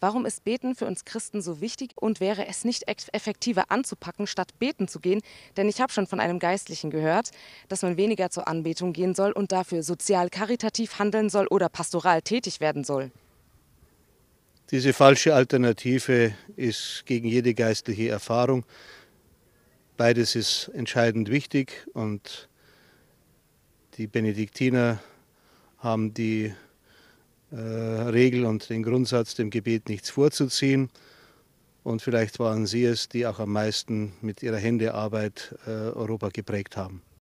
Warum ist Beten für uns Christen so wichtig und wäre es nicht effektiver anzupacken, statt beten zu gehen? Denn ich habe schon von einem Geistlichen gehört, dass man weniger zur Anbetung gehen soll und dafür sozial-karitativ handeln soll oder pastoral tätig werden soll. Diese falsche Alternative ist gegen jede geistliche Erfahrung. Beides ist entscheidend wichtig und die Benediktiner haben die äh, Regel und den Grundsatz, dem Gebet nichts vorzuziehen. Und vielleicht waren Sie es, die auch am meisten mit Ihrer Händearbeit äh, Europa geprägt haben.